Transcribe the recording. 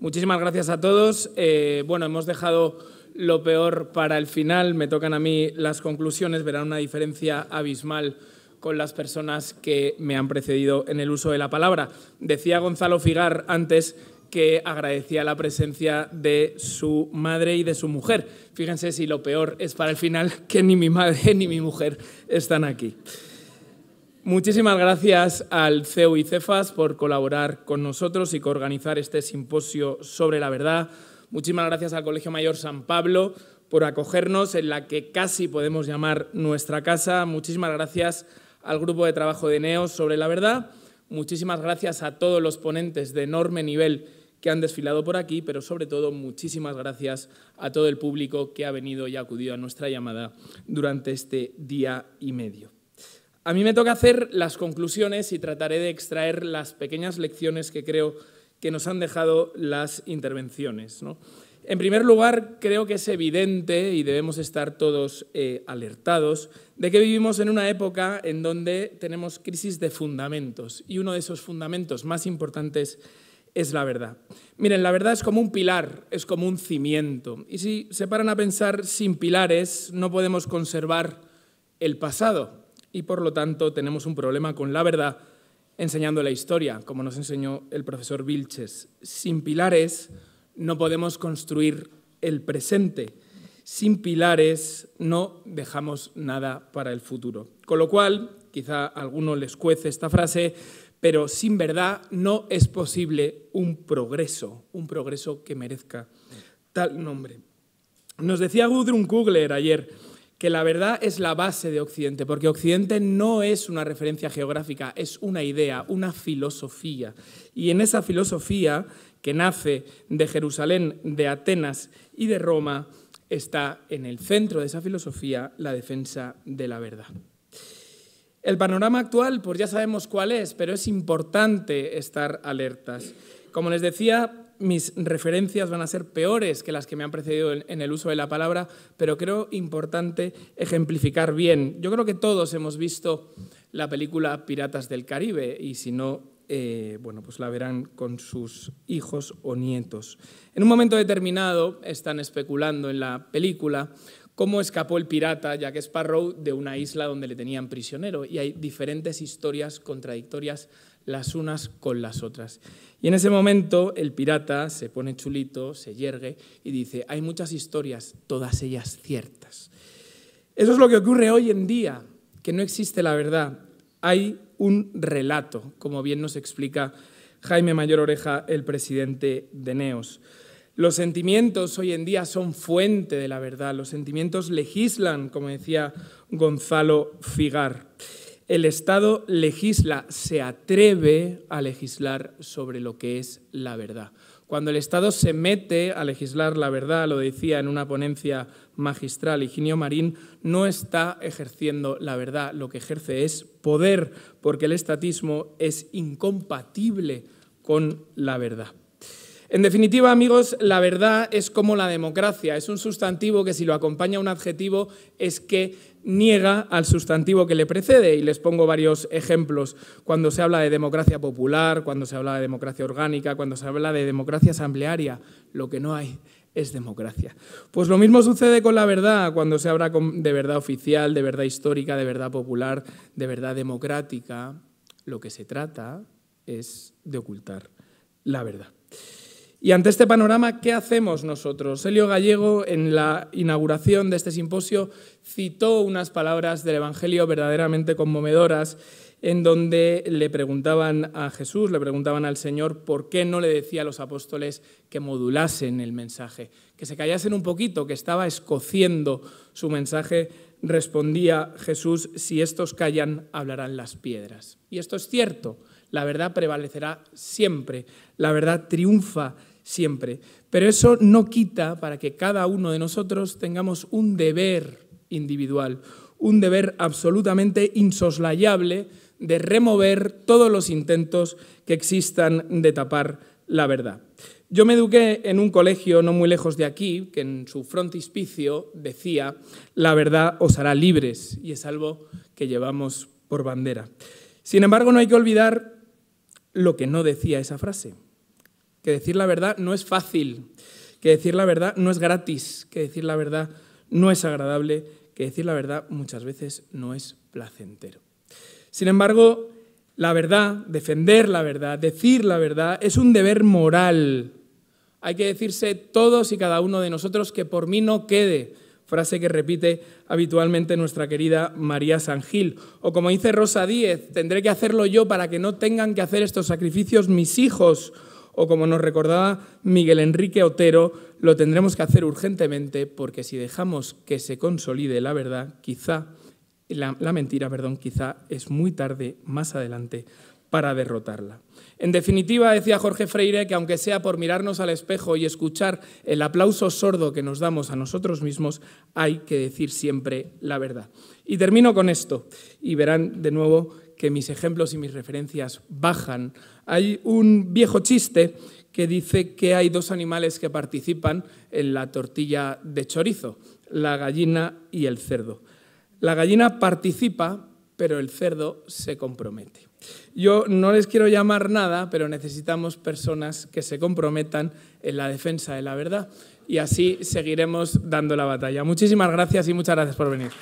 Muchísimas gracias a todos. Eh, bueno, hemos dejado lo peor para el final. Me tocan a mí las conclusiones. Verán una diferencia abismal con las personas que me han precedido en el uso de la palabra. Decía Gonzalo Figar antes que agradecía la presencia de su madre y de su mujer. Fíjense si lo peor es para el final, que ni mi madre ni mi mujer están aquí. Muchísimas gracias al CEU y CEFAS por colaborar con nosotros y coorganizar este simposio sobre la verdad. Muchísimas gracias al Colegio Mayor San Pablo por acogernos en la que casi podemos llamar nuestra casa. Muchísimas gracias al Grupo de Trabajo de NEOS sobre la verdad. Muchísimas gracias a todos los ponentes de enorme nivel que han desfilado por aquí, pero sobre todo muchísimas gracias a todo el público que ha venido y acudido a nuestra llamada durante este día y medio. A mí me toca hacer las conclusiones y trataré de extraer las pequeñas lecciones que creo que nos han dejado las intervenciones. En primer lugar, creo que es evidente y debemos estar todos eh, alertados de que vivimos en una época en donde tenemos crisis de fundamentos y uno de esos fundamentos más importantes es la verdad. Miren, la verdad es como un pilar, es como un cimiento. Y si se paran a pensar sin pilares, no podemos conservar el pasado, y por lo tanto tenemos un problema con la verdad enseñando la historia, como nos enseñó el profesor Vilches. Sin pilares no podemos construir el presente. Sin pilares no dejamos nada para el futuro. Con lo cual, quizá a alguno les cuece esta frase, pero sin verdad no es posible un progreso, un progreso que merezca tal nombre. Nos decía Gudrun Kugler ayer, que la verdad es la base de Occidente, porque Occidente no es una referencia geográfica, es una idea, una filosofía. Y en esa filosofía que nace de Jerusalén, de Atenas y de Roma, está en el centro de esa filosofía la defensa de la verdad. El panorama actual, pues ya sabemos cuál es, pero es importante estar alertas. Como les decía, mis referencias van a ser peores que las que me han precedido en, el uso de la palabra, pero creo importante ejemplificar bien. Yo creo que todos hemos visto la película Piratas del Caribe y si no, eh, bueno, pues la verán con sus hijos o nietos. En un momento determinado están especulando en la película cómo escapó el pirata Jack Sparrow de una isla donde le tenían prisionero. Y hay diferentes historias contradictorias las unas con las otras. Y en ese momento el pirata se pone chulito, se yergue y dice, hay muchas historias, todas ellas ciertas. Eso es lo que ocurre hoy en día, que no existe la verdad. Hay un relato, como bien nos explica Jaime Mayor Oreja, el presidente de Neos. Los sentimientos hoy en día son fuente de la verdad, los sentimientos legislan, como decía Gonzalo Figar. El Estado legisla, se atreve a legislar sobre lo que es la verdad. Cuando el Estado se mete a legislar la verdad, lo decía en una ponencia magistral Higinio Marín, no está ejerciendo la verdad, lo que ejerce es poder, porque el estatismo es incompatible con la verdad. En definitiva, amigos, la verdad es como la democracia. Es un sustantivo que si lo acompaña un adjetivo es que niega al sustantivo que le precede. Y les pongo varios ejemplos. Cuando se habla de democracia popular, cuando se habla de democracia orgánica, cuando se habla de democracia asamblearia, lo que no hay es democracia. Pues lo mismo sucede con la verdad cuando se habla de verdad oficial, de verdad histórica, de verdad popular, de verdad democrática. Lo que se trata es de ocultar la verdad. Y ante este panorama, ¿qué hacemos nosotros? Elio Gallego, en la inauguración de este simposio, citó unas palabras del Evangelio verdaderamente conmovedoras, en donde le preguntaban a Jesús, le preguntaban al Señor, ¿por qué no le decía a los apóstoles que modulasen el mensaje? Que se callasen un poquito, que estaba escociendo su mensaje. Respondía Jesús, si estos callan, hablarán las piedras. Y esto es cierto. La verdad prevalecerá siempre, la verdad triunfa siempre. Pero eso no quita para que cada uno de nosotros tengamos un deber individual, un deber absolutamente insoslayable de remover todos los intentos que existan de tapar la verdad. Yo me eduqué en un colegio no muy lejos de aquí, que en su frontispicio decía, la verdad os hará libres, y es algo que llevamos por bandera. Sin embargo, no hay que olvidar lo que no decía esa frase. Que decir la verdad no es fácil, que decir la verdad no es gratis, que decir la verdad no es agradable, que decir la verdad muchas veces no es placentero. Sin embargo, la verdad, defender la verdad, decir la verdad, es un deber moral. Hay que decirse todos y cada uno de nosotros que por mí no quede, frase que repite habitualmente nuestra querida María San Gil O como dice Rosa Díez, tendré que hacerlo yo para que no tengan que hacer estos sacrificios mis hijos. O como nos recordaba Miguel Enrique Otero, lo tendremos que hacer urgentemente porque si dejamos que se consolide la verdad, quizá la, la mentira, perdón, quizá es muy tarde más adelante para derrotarla. En definitiva, decía Jorge Freire que aunque sea por mirarnos al espejo y escuchar el aplauso sordo que nos damos a nosotros mismos, hay que decir siempre la verdad. Y termino con esto, y verán de nuevo que mis ejemplos y mis referencias bajan. Hay un viejo chiste que dice que hay dos animales que participan en la tortilla de chorizo, la gallina y el cerdo. La gallina participa pero el cerdo se compromete. Yo no les quiero llamar nada, pero necesitamos personas que se comprometan en la defensa de la verdad y así seguiremos dando la batalla. Muchísimas gracias y muchas gracias por venir.